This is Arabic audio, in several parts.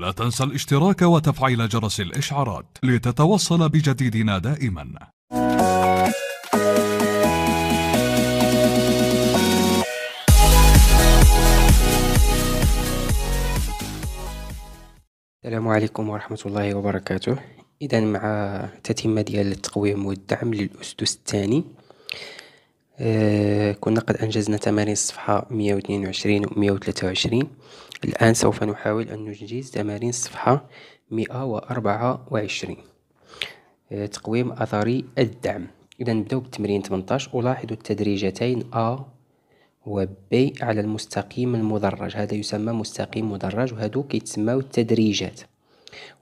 لا تنسى الاشتراك وتفعيل جرس الإشعارات لتتوصل بجديدنا دائما السلام عليكم ورحمة الله وبركاته إذا مع تتمة ديال التقويم والدعم للأسدس الثاني آه، كنا قد أنجزنا تمارين الصفحة 122 و 123 الآن سوف نحاول أن ننجز تمارين الصفحة 124 تقويم أثري الدعم إذا نبدأ بالتمرين 18 ألاحظ التدريجتين A و B على المستقيم المدرج هذا يسمى مستقيم مدرج وهذا كيتسماو التدريجات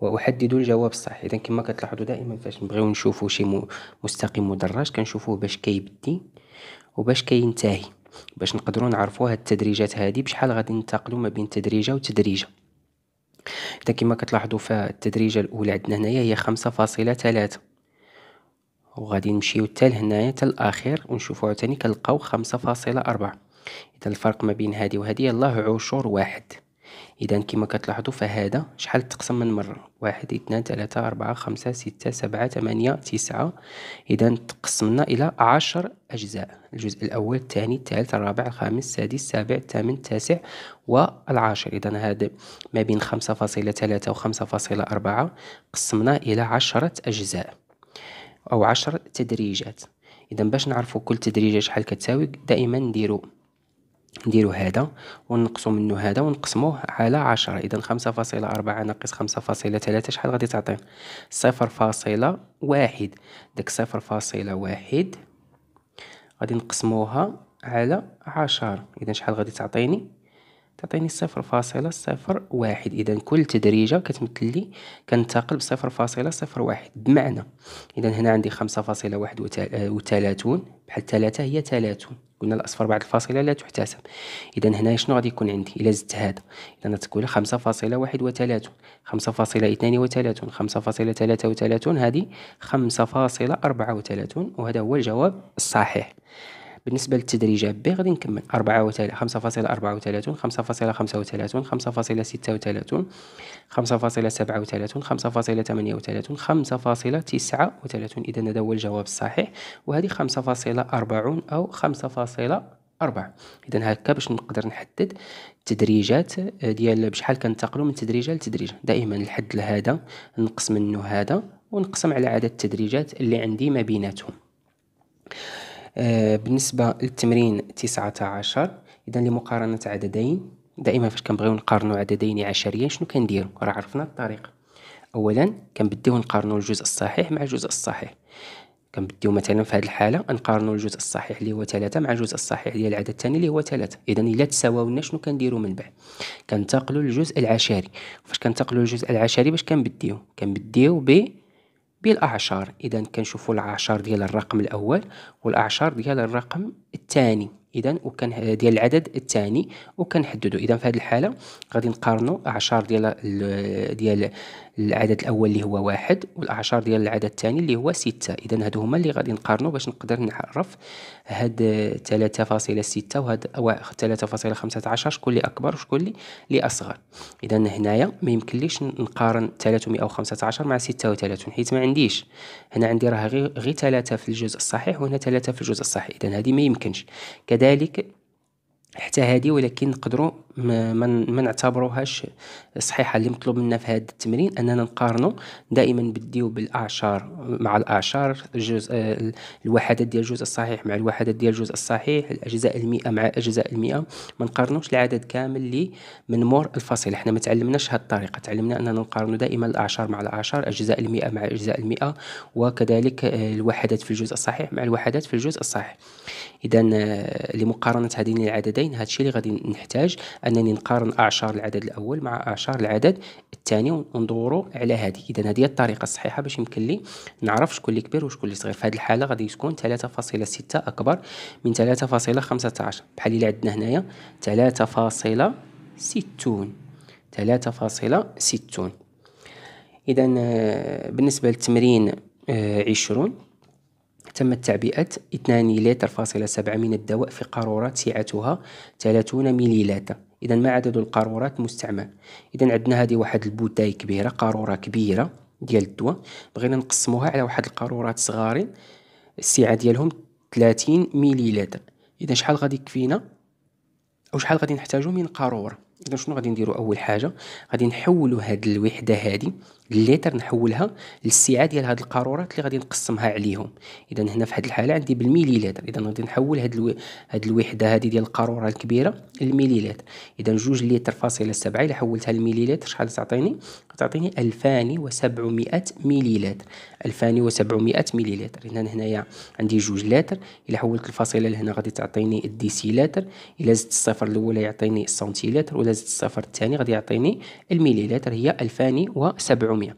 واحدد الجواب الصحيح اذا كما كتلاحظوا دائما فاش نبغيو نشوفوا شي مستقيم مدرج كنشوفوه باش كيبدي وباش كينتهي باش نقدروا نعرفوا هاد التدريجات هذه بشحال غادي ننتقلوا ما بين تدريجه وتدريجه اذا كما كتلاحظوا فالتدريجه الاولى عندنا هنايا هي خمسة فاصلة ثلاثة وغادي نمشيو حتى لهنايا حتى الاخير ونشوفوا عاوتاني كنلقاو 5.4 اذا الفرق ما بين هذه وهذه يلاه عشر واحد اذا كما كتلاحظوا فهذا شحال تقسم من مره واحد اثنان ثلاثة أربعة خمسة ستة سبعة ثمانية تسعة اذا تقسمنا الى عشر اجزاء الجزء الاول الثاني الثالث الرابع الخامس السادس السابع الثامن التاسع والعاشر اذا هذا ما بين خمسة فاصلة ثلاثة وخمسة فاصلة أربعة قسمنا الى عشرة اجزاء او عشر تدريجات اذا باش نعرفوا كل تدريجه شحال كتساوي دائما نديروا نديرو هذا ونقصو منه هذا ونقسموه على عشرة اذا خمسة فاصلة أربعة ناقص خمسة فاصلة ثلاثة شحال غادي تعطينا صفر فاصلة واحد داك صفر فاصلة واحد غادي نقسموها على عشرة اذا شحال غادي تعطيني تعطيني صفر فاصلة صفر واحد إذا كل تدريجة كتمثل لي كنتقل بصفر فاصلة صفر واحد بمعنى إذا هنا عندي خمسة فاصلة واحد آه، وتلاتون بحال تلاتة هي تلاتون قلنا الأصفر بعد الفاصلة لا تحتسب إذا هنا شنو غادي يكون عندي إلا زدت هذا إذا تقول خمسة فاصلة واحد وتلاتون خمسة فاصلة اثنان وتلاتون خمسة فاصلة تلاتة وتلاتون هذه خمسة فاصلة أربعة وتلاتون وهذا هو الجواب الصحيح بالنسبه للتدريجات ب غادي نكمل 4 5.34 5.35 5.36 5.37 5.38 5.39 اذا هذا هو الجواب الصحيح وهذه 5.40 او 5.4 أربعة إذا هكا باش نقدر نحدد التدريجات آه، ديال بشحال كنتقلوا من تدريجة لتدريجة دائما الحد لهذا نقسم منه هذا ونقسم على عدد التدريجات اللي عندي ما بيناتهم آه، بالنسبة للتمرين 19 إذا لمقارنة عددين دائما فاش كنبغيو نقارنو عددين عشريا شنو كنديرو راه عرفنا الطريقة أولا كنبداو نقارنو الجزء الصحيح مع الجزء الصحيح كنبداو مثلا في هذه الحالة نقارنو الجزء الصحيح اللي هو 3 مع الجزء الصحيح ديال العدد الثاني اللي هو 3 إذا إلا تساواونا شنو كنديرو من بعد كنتقلو للجزء العشري فاش كنتقلو للجزء العشري باش كنبديو كنبديو ب بالاعشار اذا كنشوفوا الاعشار ديال الرقم الاول والاعشار ديال الرقم الثاني اذا وكان ديال العدد الثاني وكنحددو اذا في هذه الحاله غادي نقارنو اعشار ديال ديال العدد الاول اللي هو واحد والاعشار ديال العدد الثاني اللي هو ستة اذا هادو هما اللي غادي نقارنو باش نقدر نعرف هاد 3.6 وهاد 3.15 شكون اللي اكبر وشكون اللي اصغر اذا هنايا ما يمكنليش نقارن 315 مع 36 حيت ما عنديش هنا عندي راه غير غير 3 في الجزء الصحيح وهنا 3 في الجزء الصحيح اذا هذه ما يمكنش كذلك veliche حتى هذه ولكن نقدروا ما نعتبروهاش صحيحه اللي مطلوب منا في هذا التمرين اننا نقارنوا دائما بديو بالاعشار مع الاعشار الجزء الوحدات ديال الجزء الصحيح مع الوحدات ديال الجزء الصحيح الاجزاء المئه مع اجزاء المئه ما نقارنوش العدد كامل اللي مور الفصيل حنا ما تعلمناش هذه الطريقه تعلمنا اننا نقارنوا دائما الاعشار مع الاعشار اجزاء المئه مع اجزاء المئه وكذلك آه، الوحدات في الجزء الصحيح مع الوحدات في الجزء الصحيح اذا آه، لمقارنه هذين العددين العددين هذا الشيء اللي غادي نحتاج انني نقارن اعشار العدد الاول مع اعشار العدد الثاني وندوروا على هذه اذا هذه هي الطريقه الصحيحه باش يمكن لي نعرف شكون اللي كبير وشكون اللي صغير في هذه الحاله غادي تكون 3.6 اكبر من 3.15 بحال اللي عندنا هنايا 3.60 3.60 اذا بالنسبه للتمرين 20 آه، تم تعبئة 2 لتر فاصلة 7 من الدواء في قارورات سعتها 30 مليلتر إذا ما عدد القارورات مستعمل إذا عندنا هذه واحد البوتاي كبيرة قارورة كبيرة ديال الدواء بغينا نقسموها على واحد القارورات صغارين السعة ديالهم 30 لتر إذا شحال غادي يكفينا أو شحال غادي نحتاجو من قارورة إذا شنو غادي نديرو أول حاجة غادي نحولو هاد الوحدة هادي الليتر نحولها للسعه ديال هاد القارورات اللي غادي نقسمها عليهم اذا هنا في هاد الحاله عندي بالمليلتر لتر اذا غادي نحول هاد الو... هاد الوحده هادي ديال القاروره الكبيره للمليلتر لتر اذا جوج لتر فاصله سبعة الا حولتها للميلي لتر شحال تعطيني تعطيني 2700 ميلي لتر 2700 ميلي لتر اذا هنايا عندي جوج لتر الا حولت الفاصله لهنا غادي تعطيني الديسيلتر الا زدت الصفر الاول يعطيني السنتيلتر ولا زدت الصفر الثاني غادي يعطيني المليلتر لتر هي 2700 2700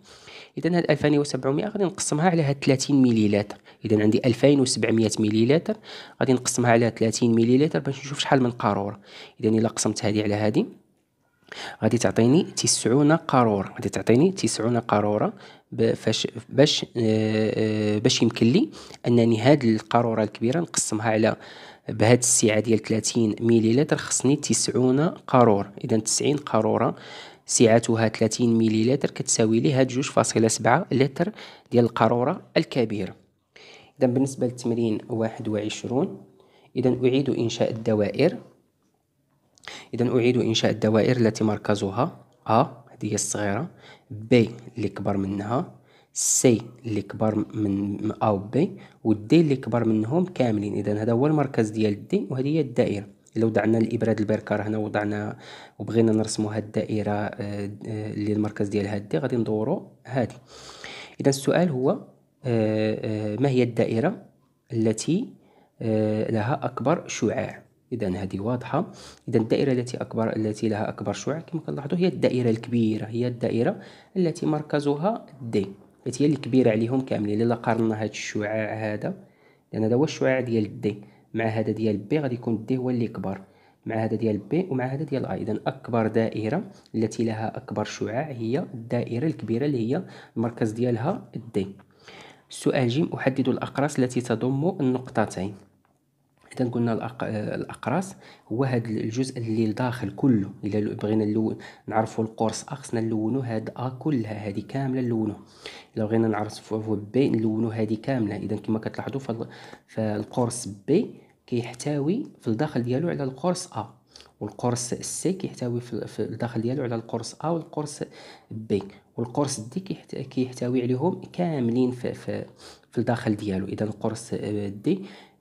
اذا هاد 2700 غادي نقسمها على هاد 30 مليلتر اذا عندي 2700 مليلتر غادي نقسمها على 30 مليلتر باش نشوف شحال من قاروره اذا الا قسمت هذه على هذه غادي تعطيني 90 قاروره غادي تعطيني 90 قاروره باش باش آه، آه، باش يمكن لي انني هاد القاروره الكبيره نقسمها على بهاد السعه ديال 30 مليلتر خصني 90 قاروره اذا 90 قاروره سعتها 30 مليلتر كتساوي ليها 2.7 لتر ديال القارورة الكبيرة إذا بالنسبة للتمرين 21 إذا أعيد إنشاء الدوائر إذا أعيد إنشاء الدوائر التي مركزها أ هذه الصغيرة بي اللي كبر منها سي اللي كبر من أ و بي و دي اللي كبر منهم كاملين إذا هذا هو المركز ديال دي وهذه هي الدائرة الا وضعنا الابراد البركار هنا وضعنا وبغينا نرسموا هاد الدائره اللي آه، المركز آه، ديالها دي غادي ندورو هادي اذا السؤال هو آه، ما هي الدائره التي لها اكبر شعاع اذا هذه واضحه اذا الدائره التي اكبر التي لها اكبر شعاع كما كنلاحظوا هي الدائره الكبيره هي الدائره التي مركزها دي حيت هي الكبيره عليهم كاملين الا قارنا هذا الشعاع هذا لان هذا هو الشعاع ديال دي مع هذا ديال بي غادي يكون دي هو اللي كبر مع هذا ديال بي ومع هذا ديال اي اذا اكبر دائره التي لها اكبر شعاع هي الدائره الكبيره اللي هي المركز ديالها دي السؤال جيم احدد الاقراص التي تضم النقطتين اذا قلنا الاقراص هو هذا الجزء اللي لداخل كله الا بغينا نلون نعرفوا القرص ا خصنا نلونو هاد ا كلها هذه كامله نلونوه الا بغينا نعرفوا بي نلونو هذه كامله اذا كما كتلاحظوا فالقرص بي كيحتوي في الداخل ديالو على القرص ا والقرص سي كيحتوي في الداخل ديالو على القرص ا والقرص بي والقرص دي كيحتوي عليهم كاملين في, في, في الداخل ديالو اذا القرص دي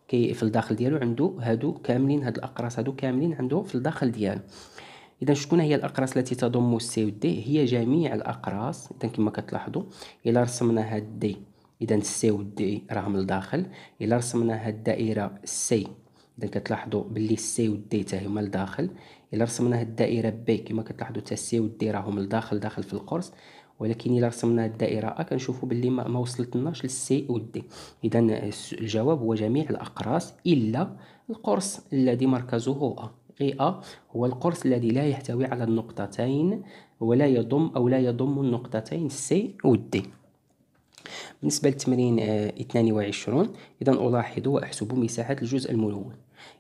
كي في الداخل ديالو عنده هادو كاملين هاد الاقراص هادو كاملين عنده في الداخل ديالو اذا شكون هي الاقراص التي تضم السي ودي هي جميع الاقراص اذا كما كتلاحظوا الا رسمنا هاد دي اذا السي راه راهم لداخل الا رسمنا هاد الدائره سي اذا كتلاحظوا باللي السي دي حتى هما لداخل الا رسمنا هاد الدائره بي كما كتلاحظوا حتى السي والدي راهم لداخل داخل في القرص ولكن الى رسمنا الدائره ا كنشوفوا باللي ما وصلتناش للسي والدي اذا الجواب هو جميع الاقراص الا القرص الذي مركزه ا اي ا هو القرص الذي لا يحتوي على النقطتين ولا يضم او لا يضم النقطتين سي ودي بالنسبة للتمرين 22 آه، إذا ألاحظ وأحسب مساحة الجزء الملون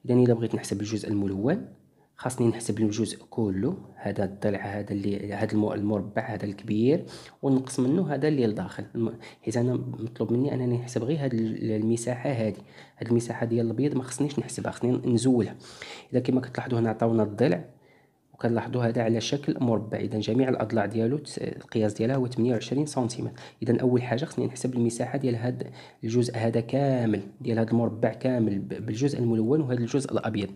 إذا إذا بغيت نحسب الجزء الملون خاصني نحسب الجزء كله هذا الضلع هذا اللي هذا المربع هذا الكبير ونقص منه هذا اللي لداخل حيت انا مطلوب مني انني نحسب غير هاد المساحه هذه هاد المساحه ديال البيض ما خصنيش نحسبها خصني نزولها اذا كما كتلاحظوا هنا عطاونا الضلع وكنلاحظوا هذا على شكل مربع اذا جميع الاضلاع ديالو القياس ديالها هو 28 سنتيمتر اذا اول حاجه خصني نحسب المساحه ديال هذا الجزء هذا كامل ديال هذا المربع كامل بالجزء الملون وهذا الجزء الابيض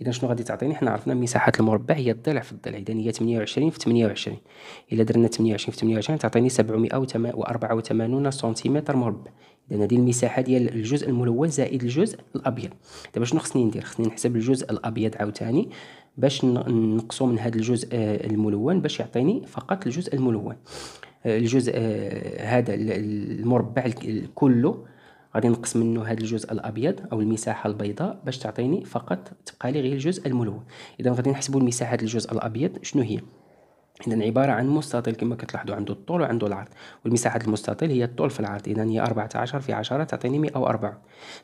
اذا شنو غادي تعطيني حنا عرفنا مساحه المربع هي الضلع في الضلع اذا هي 28 في 28 الا درنا 28 في 28 تعطيني 784 سنتيمتر مربع اذا هذه المساحه ديال الجزء الملون زائد الجزء الابيض دابا شنو خصني ندير خصني نحسب الجزء الابيض عاوتاني باش نقصو من هذا الجزء آه، الملون باش يعطيني فقط الجزء الملون آه، الجزء آه، هذا المربع كله غادي نقص منه هذا الجزء الابيض او المساحه البيضاء باش تعطيني فقط تبقى لي غير الجزء الملون اذا غادي نحسبوا المساحه الجزء الابيض شنو هي اذا عباره عن مستطيل كما كتلاحظوا عنده الطول وعنده العرض والمساحه المستطيل هي الطول في العرض اذا هي 14 في 10 تعطيني 104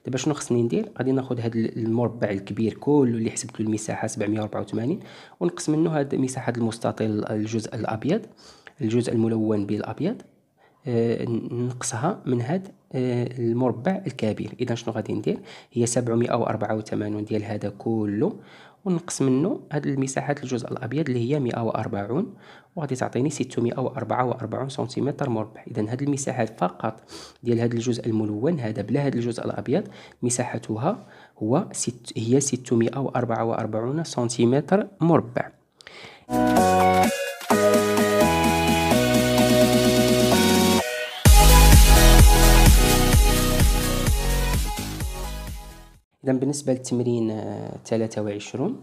دابا شنو خصني ندير غادي ناخذ هذا المربع الكبير كله اللي حسبت له المساحه 784 ونقص منه هذا مساحه المستطيل الجزء الابيض الجزء الملون بالابيض آه، نقصها من هاد آه، المربع الكبير اذا شنو غادي ندير هي 784 ديال هذا كله ونقص منه هاد المساحات الجزء الابيض اللي هي 140 وغادي تعطيني 644 سنتيمتر مربع اذا هاد المساحات فقط ديال هاد الجزء الملون هذا بلا هاد الجزء الابيض مساحتها هو ست هي 644 سنتيمتر مربع إذا بالنسبة للتمرين آه، تلاتة وعشرون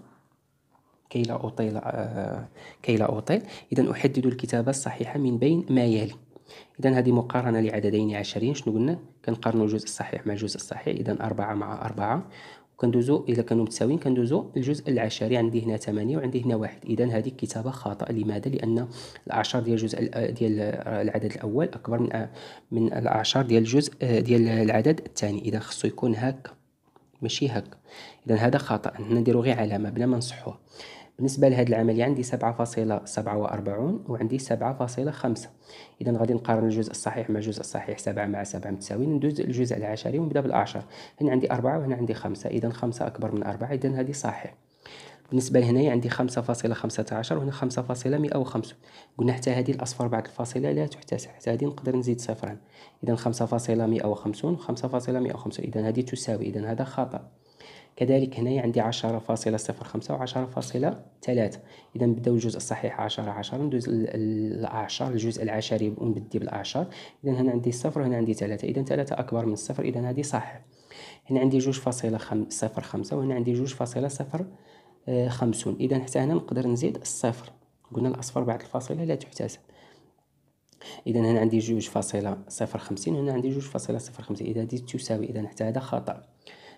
كي لا أطيل آه، كي لا أطيل إذا أحدد الكتابة الصحيحة من بين ما يلي إذا هذه مقارنة لعددين عشرين شنو قلنا كنقارنوا الجزء الصحيح مع الجزء الصحيح إذا أربعة مع أربعة وكندوزو إذا كانوا متساويين كندوزو الجزء العشري عندي هنا ثمانية وعندي هنا واحد إذا هذه كتابة خاطئة لماذا لأن الأعشار ديال الجزء آه، ديال العدد الأول أكبر من من الأعشار ديال الجزء ديال العدد الثاني إذا خصو يكون هكا ماشي هك اذا هذا خطا نديرو غير علامه بلا ما نصحوه بالنسبه لهاد العمليه يعني عندي 7.47 وعندي 7.5 اذا غادي نقارن الجزء الصحيح مع الجزء الصحيح 7 مع 7 متساوي ندوز الجزء العشري ونبدا بالعشر هنا عندي 4 وهنا عندي 5 اذا 5 اكبر من 4 اذا هذه صحيح بالنسبه لهنايا عندي 5.15 وهنا 5.150 قلنا حتى هذه الاصفر بعد الفاصله لا تحتسب حتى هذه نقدر نزيد صفرا اذا 5.150 5.150 اذا هذه تساوي اذا هذا خطا كذلك هنايا عندي 10.05 و10.3 اذا نبداو الجزء الصحيح 10 10 ندوز الاعشار الجزء العشري ونبدي بالاعشار اذا هنا عندي صفر وهنا عندي 3 اذا 3 اكبر من الصفر اذا هذه صح هنا عندي 2.05 وهنا عندي 2.05 خمسون إذا حتى هنا نقدر نزيد الصفر قلنا الأصفر بعد الفاصلة لا تحتسب إذا هنا عندي جوج فاصلة صفر خمسين هنا عندي جوج فاصلة صفر خمسين إذا دي تساوي إذا حتى هذا خطأ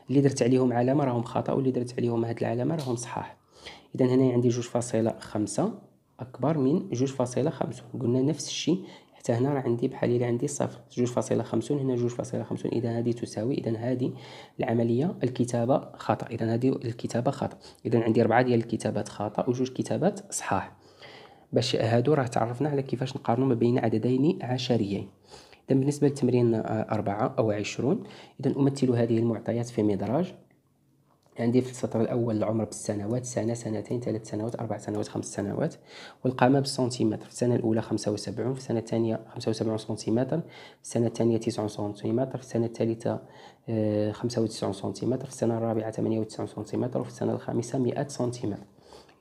اللي درت عليهم علامة راهم خطأ واللي درت عليهم هاد العلامة راهم صحاح إذا هنا عندي جوج فاصلة خمسة أكبر من جوج فاصلة خمسون قلنا نفس الشيء حتى هنا راه عندي بحال اللي عندي صفر جوج فاصلة خمسون هنا جوج فاصلة خمسون اذا هذه تساوي اذا هذه العمليه الكتابه خطا اذا هذه الكتابه خطا اذا عندي اربعه ديال الكتابات خطا وجوج كتابات صحاح باش هادو راه تعرفنا على كيفاش نقارنوا ما بين عددين عشريين اذا بالنسبه للتمرين أربعة او عشرون اذا امثل هذه المعطيات في مدراج عندي في السطر الاول العمر بالسنوات سنه سنتين ثلاث سنوات اربع سنوات خمس سنوات والقامه بالسنتيمتر في السنه الاولى 75 في السنه الثانيه 75 سنتيمتر في السنه الثانيه 90 سنتيمتر في السنه الثالثه 95 آه، سنتيمتر في السنه الرابعه 98 سنتيمتر وفي السنه الخامسه 100 سنتيمتر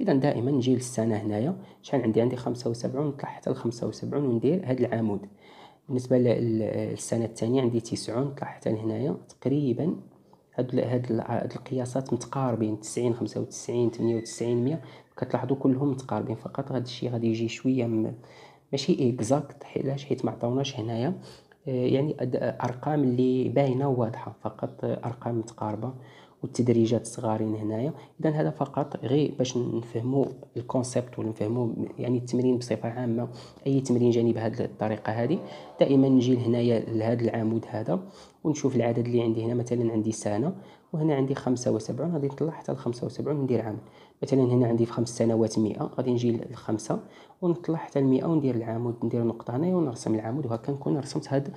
اذا دائما نجي للسنه هنايا شحال عندي عندي 75 نطلع حتى ل 75 وندير هذا العمود بالنسبه للسنه الثانيه عندي 90 نطلع حتى لهنايا تقريبا هاد هاد القياسات متقاربين 90 95 98 100 كتلاحظوا كلهم متقاربين فقط هاد الشيء غادي يجي شويه ماشي اكزاكت علاش حيت ما عطاوناش هنايا آه، يعني ارقام اللي باينه وواضحه فقط ارقام متقاربه والتدريجات الصغارين هنايا اذا هذا فقط غير باش نفهموا الكونسيبت ولا نفهموا يعني التمرين بصفه عامه اي تمرين جاني بهذه الطريقه هذه دائما نجي لهنايا لهذا العمود هذا ونشوف العدد اللي عندي هنا مثلا عندي سنه وهنا عندي 75 غادي نطلع حتى ل 75 وندير عمود مثلا هنا عندي في خمس سنوات 100 غادي نجي للخمسة ونطلع حتى ل 100 وندير العمود ندير نقطه هنايا ونرسم العمود وهكا نكون رسمت هذا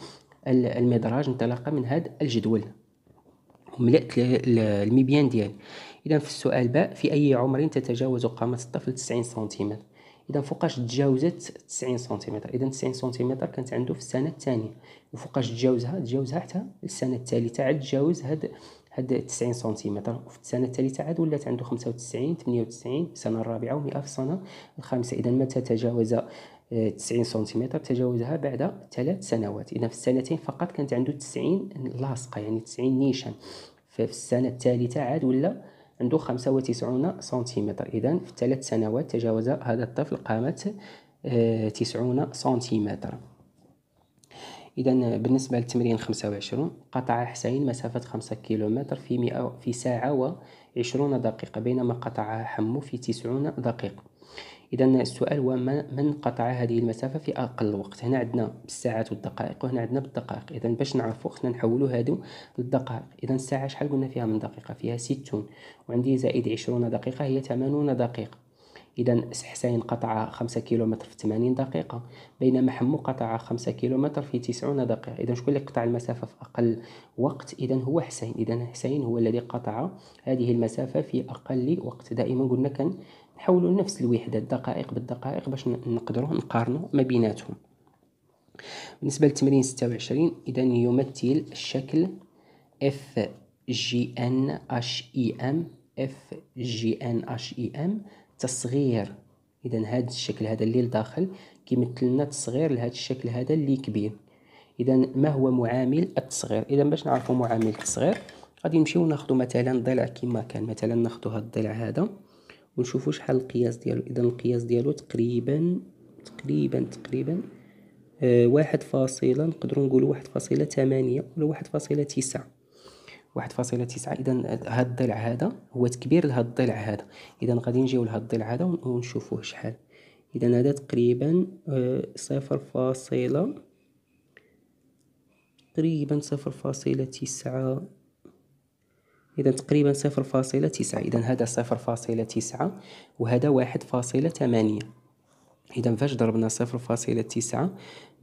المدراج انطلاقا من هذا الجدول وملأت المبيان ديالي إذا في السؤال باء في أي عمر تتجاوز قامة الطفل 90 سنتيمتر إذا فوقاش تجاوزت 90 سنتيمتر إذا 90 سنتيمتر كانت عنده في السنة الثانية وفوقاش تجاوزها تجاوزها حتى السنة الثالثة عاد تجاوز هاد هاد 90 سنتيمتر وفي السنة الثالثة عاد ولات عنده 95 98 السنة الرابعة و100 في السنة الخامسة إذا متى تجاوز 90 سنتيمتر تجاوزها بعد ثلاث سنوات اذا في السنتين فقط كانت عنده 90 لاصقه يعني 90 نيشان في السنه الثالثه عاد ولا عنده 95 سنتيمتر اذا في ثلاث سنوات تجاوز هذا الطفل قامت 90 آه، سنتيمتر اذا بالنسبه للتمرين 25 قطع حسين مسافه 5 كيلومتر في 100 في ساعه و 20 دقيقه بينما قطعها حمو في 90 دقيقه اذا السؤال هو من قطع هذه المسافه في اقل وقت هنا عندنا بالساعات والدقائق وهنا عندنا بالدقائق اذا باش نعرفوا خصنا نحولوا هادو للدقائق اذا الساعه شحال قلنا فيها من دقيقه فيها 60 وعندي زائد 20 دقيقه هي 80 دقيقه إذا حسين قطع 5 كيلومتر في 80 دقيقة بينما حمو قطع 5 كيلومتر في 90 دقيقة إذا شكون اللي قطع المسافة في أقل وقت إذا هو حسين إذا حسين هو الذي قطع هذه المسافة في أقل وقت دائما قلنا كان نحولوا نفس الوحدة دقائق بالدقائق باش نقدروا نقارنوا ما بيناتهم بالنسبة للتمرين 26 إذا يمثل الشكل اف جي ان اش اي ام اف جي ان اش اي ام تصغير اذا هذا الشكل هذا اللي لداخل كيمثل لنا تصغير لهذا الشكل هذا اللي كبير اذا ما هو معامل التصغير اذا باش نعرفوا معامل التصغير غادي نمشيو ناخذ مثلا ضلع كما كان مثلا ناخذ هذا الضلع هذا ونشوفوا شحال القياس ديالو اذا القياس ديالو تقريبا تقريبا تقريبا آه واحد فاصله نقدروا نقولوا واحد فاصله ثمانية ولا واحد فاصله تسعة واحد فاصله تسعة اذا هاد الضلع هذا هو تكبير لهاد الضلع هذا اذا غادي نجيو لهاد الضلع هذا ونشوفوه شحال اذا هذا تقريبا آه، صفر فاصله تقريبا صفر فاصله تسعة إذا تقريبا صفر فاصلة تسعة إذا هذا صفر فاصلة تسعة وهذا واحد فاصلة ثمانية إذا فاش ضربنا صفر فاصلة تسعة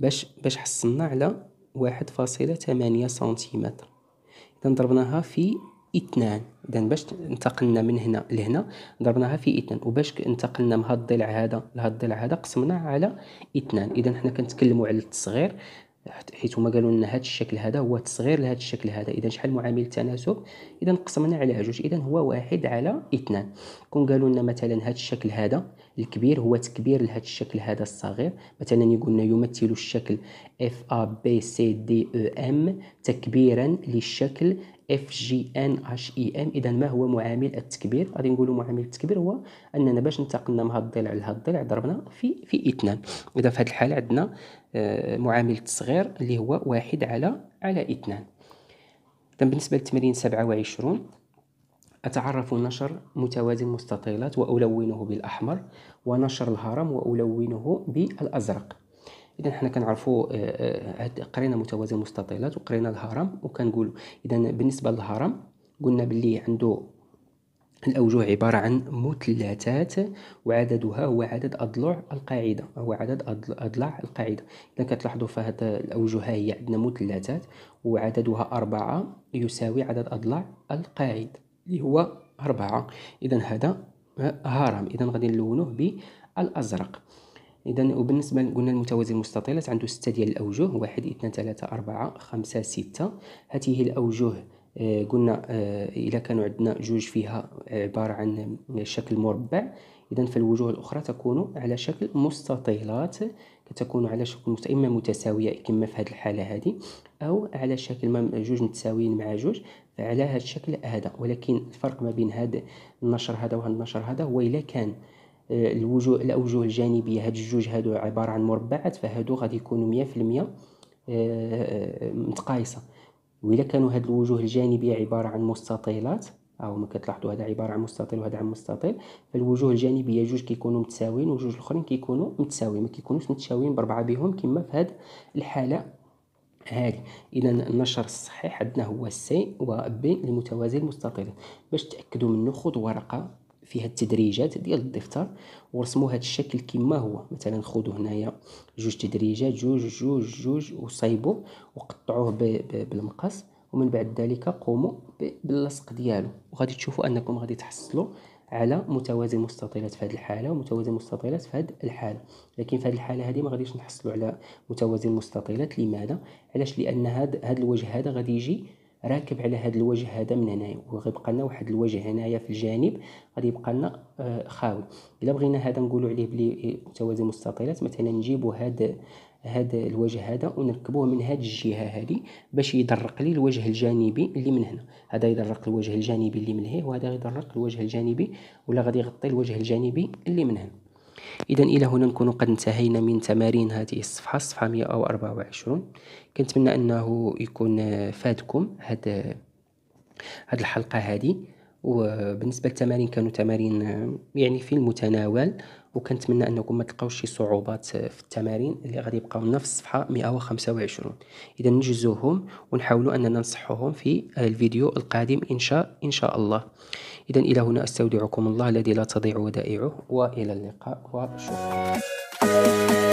باش باش حصلنا على واحد فاصلة ثمانية سنتيمتر إذا ضربناها في اثنان إذا باش انتقلنا من هنا لهنا ضربناها في اثنان وباش انتقلنا من هاد الضلع هذا لهاد الضلع هذا قسمناه على اثنان إذا حنا كنتكلمو على التصغير حيث هما قالوا لنا هذا الشكل هذا هو تصغير لهذا الشكل هذا اذا شحال معامل التناسب اذا قسمنا على جوج اذا هو واحد على اثنان كون قالوا لنا مثلا هذا الشكل هذا الكبير هو تكبير لهذا الشكل هذا الصغير مثلا يقولنا يمثل الشكل اف ا بي سي دي او ام تكبيرا للشكل اف جي ان اش اي ام اذا ما هو معامل التكبير غادي نقولوا معامل التكبير هو اننا باش انتقلنا من هذا الضلع لهذا الضلع ضربنا في في اثنان اذا في هذه الحاله عندنا آه، معامل التصغير اللي هو واحد على على اثنان إذا بالنسبة للتمرين 27 أتعرف نشر متوازن مستطيلات وألونه بالأحمر ونشر الهرم وألونه بالأزرق اذا حنا كنعرفوا آه، آه، قرينا متوازن مستطيلات وقرينا الهرم وكنقولوا اذا بالنسبه للهرم قلنا باللي عنده الأوجه عبارة عن مثلثات وعددها هو عدد أضلع القاعدة هو عدد أضلع القاعدة إذا كتلاحظوا فهاد الأوجه هي عندنا مثلثات وعددها أربعة يساوي عدد أضلع القاعدة اللي هو أربعة إذا هذا هرم إذا غادي نلونوه بالأزرق إذا وبالنسبة قلنا المتوازي المستطيلات عنده ستة ديال الأوجه واحد اثنان ثلاثة أربعة خمسة ستة هذه الأوجه آه، قلنا آه، إذا كان عندنا جوج فيها آه، عبارة عن شكل مربع إذا فالوجوه الأخرى تكون على شكل مستطيلات تكون على شكل إما متساوية كما في هذه الحالة هذه أو على شكل جوج متساويين مع جوج فعلى هذا الشكل هذا ولكن الفرق ما بين هذا النشر هذا وهذا النشر هذا هو إذا كان الوجوه الأوجه الجانبية هاد الجوج هادو عبارة عن مربعات فهادو غادي يكونوا مية في المية وإلا كانوا هاد الوجوه الجانبية عبارة عن مستطيلات أو ما كتلاحظوا هذا عبارة عن مستطيل وهذا عن مستطيل فالوجوه الجانبية جوج كيكونوا متساويين وجوج الآخرين كيكونوا متساويين ما كيكونوش متساويين بربعة بهم كما في هاد الحالة هادي اذا النشر الصحيح عندنا هو سي و بي المتوازي المستطيلين باش تاكدوا منه خذوا ورقه فيها التدريجات ديال الدفتر ورسموا هذا الشكل كما هو مثلا خذوا هنايا جوج تدريجات جوج جوج جوج وصايبوه وقطعوه بالمقص ومن بعد ذلك قوموا باللصق ديالو وغادي تشوفوا انكم غادي تحصلوا على متوازي مستطيلات في هذه الحاله ومتوازي مستطيلات في هذه الحاله لكن في هذه الحاله هذه ما غاديش نحصلوا على متوازي المستطيلات لماذا علاش لان هذا الوجه هذا غادي يجي راكب على هذا الوجه هذا من هنايا وغيبقى لنا واحد الوجه هنايا في الجانب غادي يبقى لنا آه، خاوي الا بغينا هذا نقولوا عليه بلي آه، توازي مستطيلات مثلا نجيبوا هذا هذا الوجه هذا ونركبوه من هذه الجهه هذه باش يدرق لي الوجه الجانبي اللي من هنا هذا يدرق الوجه الجانبي اللي من هنا وهذا يدرق الوجه الجانبي ولا غادي يغطي الوجه الجانبي اللي من هنا اذا الى هنا نكون قد انتهينا من تمارين هذه الصفحه الصفحه 124 كنتمنى انه يكون فادكم هذا هاد الحلقه هذه وبالنسبه للتمارين كانوا تمارين آه، يعني في المتناول وكنتمنى انكم ما تلقاوش شي صعوبات آه، في التمارين اللي غادي يبقاو لنا في الصفحه 125 اذا نجزوهم ونحاولوا اننا نصحوهم في آه، الفيديو القادم ان شاء ان شاء الله اذا الى هنا استودعكم الله الذي لا تضيع ودائعه والى اللقاء وشكرا